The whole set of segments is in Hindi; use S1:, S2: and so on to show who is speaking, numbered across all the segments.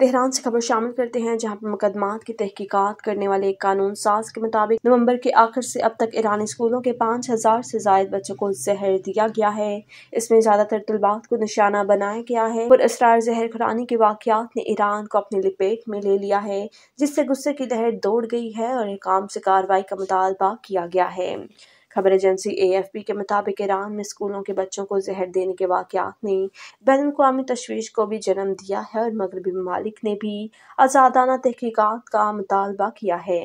S1: तेहरान से खबर शामिल करते हैं जहां पर मुकदमात की तहकीकात करने वाले एक कानून साज के मुताबिक नवंबर के आखिर से अब तक ईरानी स्कूलों के पाँच हजार से जायद बच्चों को जहर दिया गया है इसमें ज्यादातर तलबात को निशाना बनाया गया है और इसरार जहर खुरानी के वाकियात ने ईरान को अपनी लपेट में ले लिया है जिससे गुस्से की लहर दौड़ गई है और एक काम से कार्रवाई का मुतालबा किया गया है खबर एजेंसी ए एफ पी के मुताबिक ईरान में स्कूलों के बच्चों को जहर देने के वाकत ने बैन अवी तशवीश को भी जन्म दिया है और मगरबी ममालिक ने भी आज़ादाना तहकीकत का मुतालबा किया है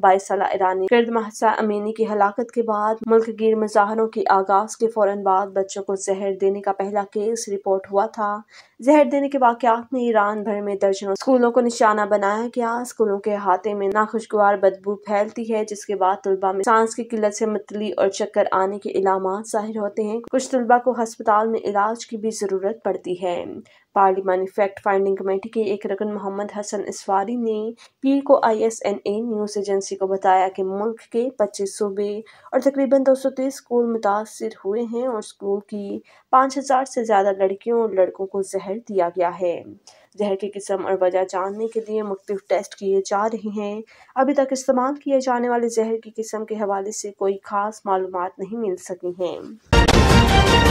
S1: बाईस साल ईरानी गर्द महसा अमीनी की हलाकत के बाद मुल्क गिर मुजाहरों के आगाज के फौरन बाद बच्चों को जहर देने का पहला केस रिपोर्ट हुआ था जहर देने के वाकत में ईरान भर में दर्जनों स्कूलों को निशाना बनाया गया स्कूलों के अहाते में नाखुशगवार बदबू फैलती है जिसके बाद तलबा में सांस की किल्लत से मतलब तितली और चक्कर आने के इलामत जाहिर होते हैं कुछ तलबा को हस्पताल में इलाज की भी ज़रूरत पड़ती है पार्लियामानी फैक्ट फाइंडिंग कमेटी के एक रकन मोहम्मद हसन इसवारी ने पी को I S N A news agency को बताया कि मुल्क के पच्चीस सूबे और तकरीबन दो सौ तीस स्कूल मुतासर हुए हैं और स्कूल की पाँच हजार से ज़्यादा लड़कियों और लड़कों को जहर दिया गया है जहर की किस्म और वजह जानने के लिए मुख्तफ टेस्ट किए जा रहे हैं अभी तक इस्तेमाल किए जाने वाले जहर की किस्म के हवाले से कोई खास मालूम नहीं मिल सकी हैं